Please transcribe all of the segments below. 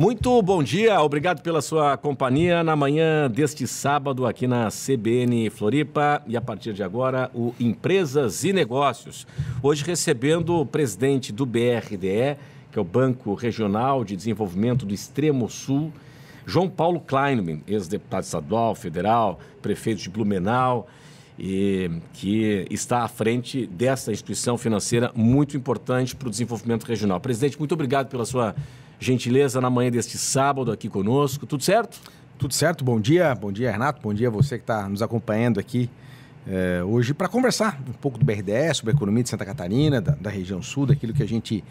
Muito bom dia, obrigado pela sua companhia na manhã deste sábado aqui na CBN Floripa e a partir de agora o Empresas e Negócios. Hoje recebendo o presidente do BRDE, que é o Banco Regional de Desenvolvimento do Extremo Sul, João Paulo Kleinman, ex-deputado estadual, federal, prefeito de Blumenau, e que está à frente dessa instituição financeira muito importante para o desenvolvimento regional. Presidente, muito obrigado pela sua gentileza, na manhã deste sábado aqui conosco. Tudo certo? Tudo certo, bom dia, bom dia Renato, bom dia você que está nos acompanhando aqui é, hoje para conversar um pouco do BRDS, sobre a economia de Santa Catarina, da, da região sul, daquilo que a gente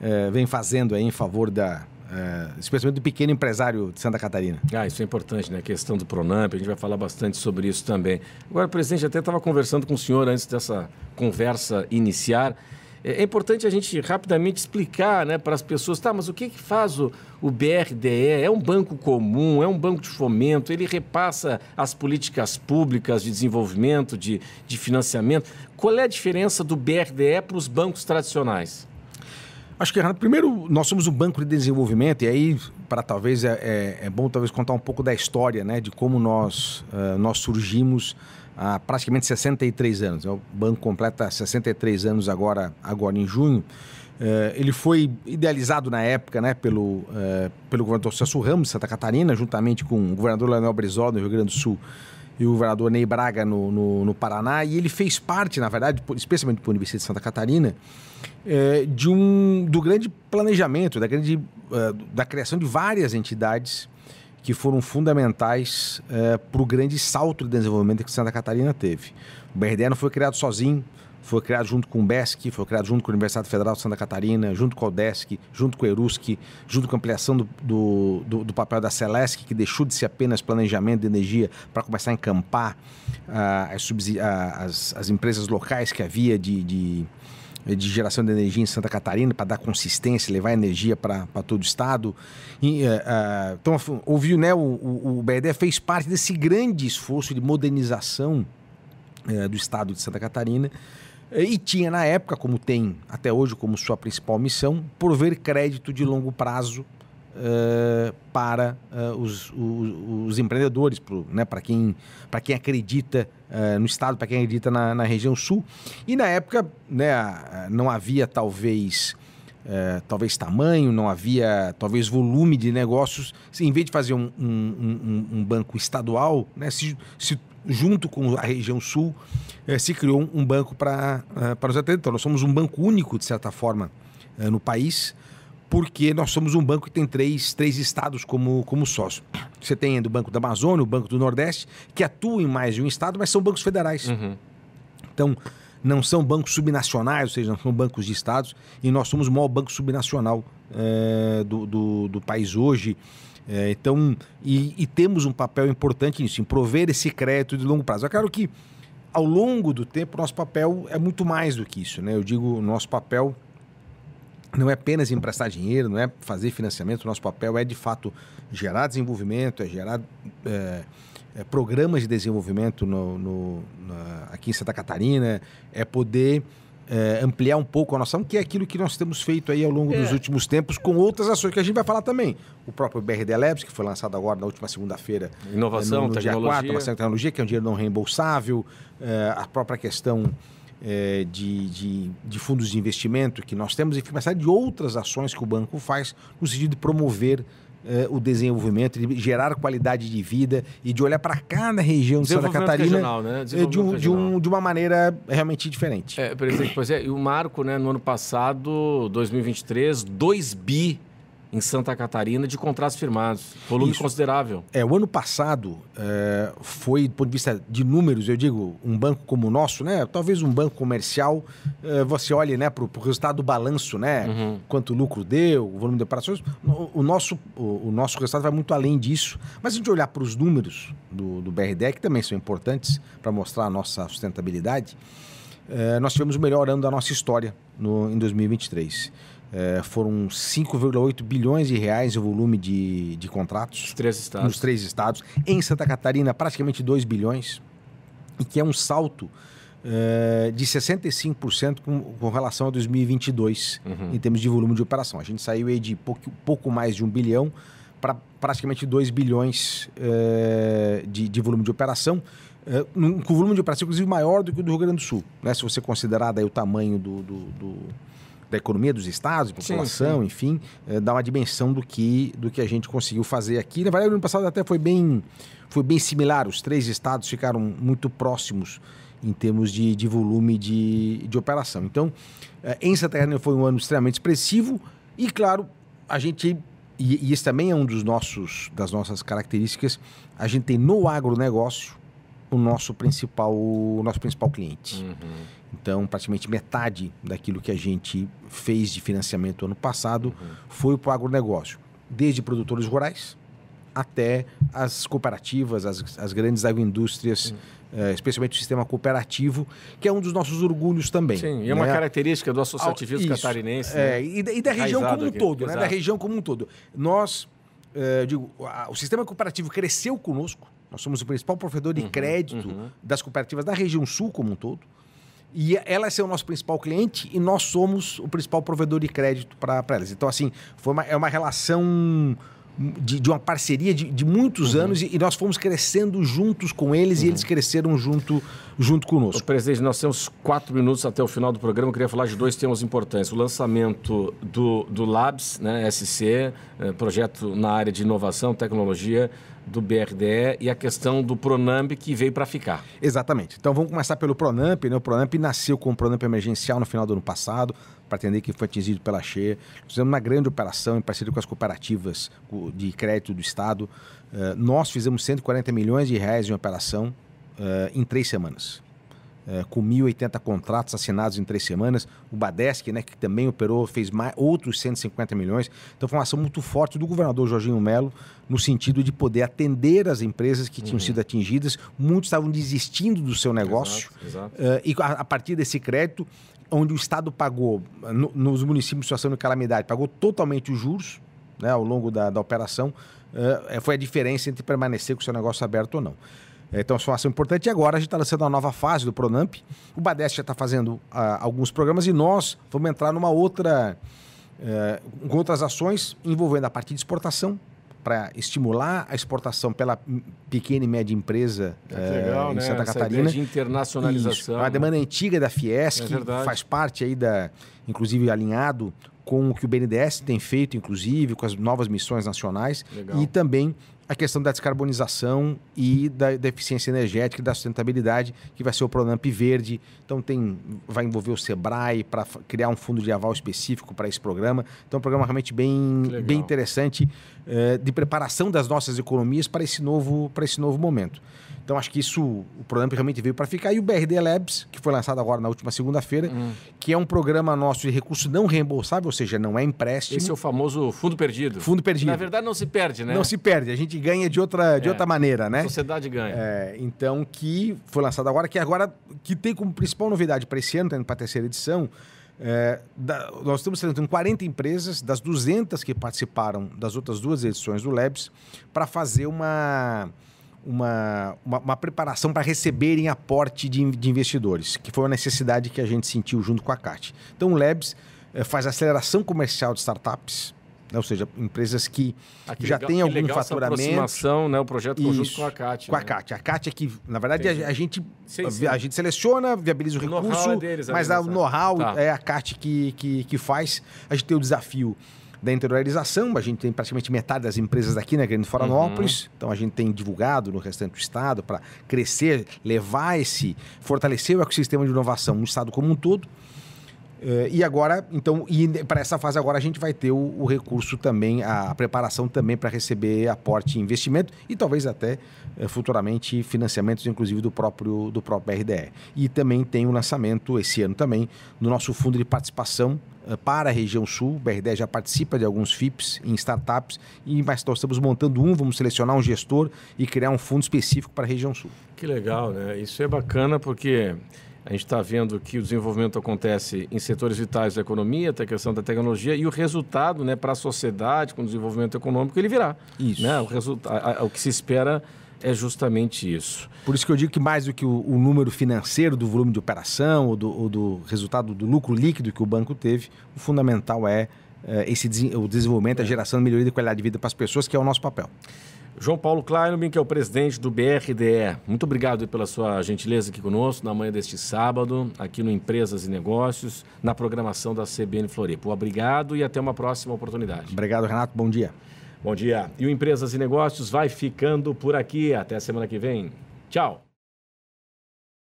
é, vem fazendo aí em favor da, eh, especialmente do pequeno empresário de Santa Catarina. Ah, isso é importante, né? A questão do Pronamp, a gente vai falar bastante sobre isso também. Agora, presidente, até estava conversando com o senhor antes dessa conversa iniciar. É, é importante a gente rapidamente explicar né, para as pessoas, tá, mas o que, que faz o, o BRDE? É um banco comum, é um banco de fomento, ele repassa as políticas públicas de desenvolvimento, de, de financiamento. Qual é a diferença do BRDE para os bancos tradicionais? Acho que, errado. primeiro, nós somos um banco de desenvolvimento, e aí, para talvez, é, é, é, bom talvez contar um pouco da história, né, de como nós, uh, nós surgimos há praticamente 63 anos. É o banco completa 63 anos agora, agora em junho. Uh, ele foi idealizado na época né, pelo, uh, pelo governador Celso Ramos, Santa Catarina, juntamente com o governador Leonel Brizola, do Rio Grande do Sul, e o governador Ney Braga no, no, no, Paraná, e ele fez parte, na verdade, especialmente para a Universidade de Santa Catarina, é, de um, do grande planejamento, da, grande, uh, da criação de várias entidades que foram fundamentais uh, é, para o grande salto de desenvolvimento que Santa Catarina teve. O BRD não foi criado sozinho, foi criado junto com o BESC, foi criado junto com a Universidade Federal de Santa Catarina, junto com o DESC, junto com o ERUSC, junto com a ampliação do, do, do, do papel da Celesc, que deixou de ser apenas planejamento de energia para começar a encampar uh, as, uh, as, as, empresas locais que havia de, de de geração de energia em Santa Catarina para dar consistência, levar energia para todo o estado. E, uh, uh, então, ouviu, né? O, o, o fez parte desse grande esforço de modernização eh, do estado de Santa Catarina e tinha na época, como tem até hoje como sua principal missão, prover crédito de longo prazo uh, para uh, os, os, os, empreendedores, para né, quem, quem acredita uh, no Estado, para quem acredita na, na, região sul. E na época né, não havia talvez é, talvez tamanho, não havia talvez volume de negócios. Em vez de fazer um, um, um, um banco estadual, né, se, se, junto com a região sul, é, se criou um banco para é, para os atletas. Então, nós somos um banco único, de certa forma, é, no país, porque nós somos um banco que tem três, três estados como, como sócio. Você tem o Banco da Amazônia, o Banco do Nordeste, que atuam em mais de um estado, mas são bancos federais. Uhum. Então, não são bancos subnacionais, ou seja, não são bancos de estados, e nós somos o maior banco subnacional é, do, do, do, país hoje. É, então, e, e, temos um papel importante nisso, em prover esse crédito de longo prazo. É claro que, ao longo do tempo, nosso papel é muito mais do que isso. Né? Eu digo, nosso papel não é apenas emprestar dinheiro, não é fazer financiamento, nosso papel é, de fato, gerar desenvolvimento, é gerar... É, programas de desenvolvimento no, no, aqui em Santa Catarina, é poder é, ampliar um pouco a noção, que é aquilo que nós temos feito aí ao longo é. dos últimos tempos com outras ações que a gente vai falar também. O próprio BRD Labs, que foi lançado agora na última segunda-feira. Eh, inovação, no, no tecnologia. Dia 4, inovação tecnologia, que é um dinheiro não reembolsável. É, a própria questão de, de, de, fundos de investimento que nós temos, enfim, uma série de outras ações que o banco faz no sentido de promover uh, o desenvolvimento, de gerar qualidade de vida e de olhar para cada região de Santa Catarina regional, né? Eh, de, um, de, um, de uma maneira realmente diferente. É, por exemplo, pois é, e o Marco, né, no ano passado, 2023, 2 bi em Santa Catarina de contratos firmados. Volume Isso. considerável. É, o ano passado é, foi, do ponto de vista de números, eu digo, um banco como o nosso, né? Talvez um banco comercial, é, você olhe né, para o resultado do balanço, né? Uhum. Quanto lucro deu, o volume de operações. O, o nosso, o, o, nosso resultado vai muito além disso. Mas se a gente olhar para os números do, do BRDE, que também são importantes para mostrar a nossa sustentabilidade, é, nós tivemos o melhor ano da nossa história no, em 2023. É, foram 5,8 bilhões de reais o volume de, de contratos. três estados. Nos três estados. Em Santa Catarina, praticamente 2 bilhões, e que é um salto é, de 65% com, com, relação a 2022, uhum. em termos de volume de operação. A gente saiu aí de pouco, pouco mais de 1 bilhão para praticamente 2 bilhões é, de, de volume de operação, é, com volume de operação, inclusive, maior do que o do Rio Grande do Sul, né? se você considerar daí o tamanho do, do, do da economia dos estados, da população, sim, sim. enfim, é, dá uma dimensão do que, do que a gente conseguiu fazer aqui. Na verdade, no ano passado até foi bem, foi bem similar, os três estados ficaram muito próximos em termos de, de volume de, de operação. Então, é, em Santa Catarina foi um ano extremamente expressivo e, claro, a gente e, e esse também é um dos nossos das nossas características. A gente tem no agronegócio o nosso principal, o nosso principal cliente. Uhum. Então, praticamente metade daquilo que a gente fez de financiamento ano passado uhum. foi para o agronegócio, desde produtores rurais até as cooperativas, as, as grandes agroindústrias, uhum. especialmente o sistema cooperativo, que é um dos nossos orgulhos também. Sim, e é né? uma característica do associativismo Isso, catarinense. É, né? e, da, e da região como um aqui. todo, né? da região como um todo. Nós, eh, digo, o sistema cooperativo cresceu conosco, nós somos o principal provedor de uhum, crédito uhum. das cooperativas da região sul como um todo. E elas são é o nosso principal cliente e nós somos o principal provedor de crédito para elas. Então, assim, foi uma, é uma relação de, de uma parceria de, de muitos uhum. anos e, e, nós fomos crescendo juntos com eles e uhum. eles cresceram junto, junto conosco. Ô, presidente, nós temos quatro minutos até o final do programa. Eu queria falar de dois temas importantes. O lançamento do, do Labs, né, SC, eh, projeto na área de inovação, tecnologia, do BRDE e a questão do Pronamp que veio para ficar. Exatamente. Então vamos começar pelo Pronamp. Né? O Pronamp nasceu com o Pronamp emergencial no final do ano passado para atender que foi atingido pela cheia. Fizemos uma grande operação em parceria com as cooperativas de crédito do Estado. Uh, nós fizemos 140 milhões de reais em operação uh, em três semanas é, com 1.080 contratos assinados em três semanas. O Badesc, né, que também operou, fez mais, outros 150 milhões. Então, foi uma ação muito forte do governador Jorginho Melo, no sentido de poder atender as empresas que tinham uhum. sido atingidas. Muitos estavam desistindo do seu negócio. Exato, exato. Uh, e a, a, partir desse crédito, onde o Estado pagou, no, nos municípios em situação de calamidade, pagou totalmente os juros né, ao longo da, da operação. Uh, foi a diferença entre permanecer com o seu negócio aberto ou não. É, então é, importante. E agora a gente está lançando uma nova fase do Pronamp. O Badest já está fazendo ah, alguns programas e nós vamos entrar numa outra. É, com outras ações envolvendo a parte de exportação, para estimular a exportação pela pequena e média empresa é, legal, eh, em né? Santa Essa Catarina. de internacionalização. Isso. A demanda é antiga da Fiesc é faz parte aí da, inclusive alinhado com o que o BNDES tem feito, inclusive com as novas missões nacionais legal. e também a questão da descarbonização e da, da, eficiência energética e da sustentabilidade, que vai ser o Pronamp Verde. Então tem, vai envolver o Sebrae para criar um fundo de aval específico para esse programa. Então é um programa realmente bem, bem interessante eh, de preparação das nossas economias para esse novo, para esse novo momento. Então acho que isso, o programa realmente veio para ficar. E o BRD Labs, que foi lançado agora na última segunda-feira, hum. que é um programa nosso de recurso não reembolsável, ou seja, não é empréstimo. Esse é o famoso fundo perdido. Fundo perdido. Na verdade, não se perde, né? Não se perde, a gente ganha de outra, de é. outra maneira, né? A sociedade ganha. É, então, que foi lançado agora, que agora, que tem como principal novidade para esse ano, tendo tá para a terceira edição, é, da, nós estamos tentando 40 empresas, das 200 que participaram das outras duas edições do Labs, para fazer uma uma, uma, uma preparação para receberem aporte de, de, investidores, que foi uma necessidade que a gente sentiu junto com a CAT. Então, o Labs é, faz aceleração comercial de startups, né? ou seja, empresas que ah, já têm algum legal faturamento. Essa aproximação, né? o projeto conjunto Isso, com a CAT. Com né? a CAT. A CAT é que, na verdade, a, a, gente, sim, sim. a gente seleciona, viabiliza o, o recurso, é deles, mas o know-how tá. é a CAT que, que, que faz. A gente tem o desafio da interiorização. A gente tem praticamente metade das empresas aqui na né, Grande Florianópolis, uhum. então a gente tem divulgado no restante do estado para crescer, levar esse, fortalecer o ecossistema de inovação no estado como um todo. Eh, e agora, então, e para essa fase agora a gente vai ter o, o recurso também, a preparação também para receber aporte e investimento e talvez até eh, futuramente financiamentos, inclusive do próprio, do próprio RDE. E também tem o um lançamento esse ano também do nosso fundo de participação eh, para a região sul. O BRDE já participa de alguns FIPS em startups, e mas nós estamos montando um, vamos selecionar um gestor e criar um fundo específico para a região sul. Que legal, né? Isso é bacana porque a gente está vendo que o desenvolvimento acontece em setores vitais da economia, até a questão da tecnologia, e o resultado né, para a sociedade, com o desenvolvimento econômico, ele virá. Isso. Né? O, resultado, o que se espera é justamente isso. Por isso que eu digo que mais do que o, o número financeiro do volume de operação ou do, ou do, resultado do lucro líquido que o banco teve, o fundamental é, é esse, o desenvolvimento, a é. geração de melhoria de qualidade de vida para as pessoas, que é o nosso papel. João Paulo Kleinobin, que é o presidente do BRDE. Muito obrigado pela sua gentileza aqui conosco na manhã deste sábado, aqui no Empresas e Negócios, na programação da CBN Floripa. Obrigado e até uma próxima oportunidade. Obrigado, Renato. Bom dia. Bom dia. E o Empresas e Negócios vai ficando por aqui. Até a semana que vem. Tchau.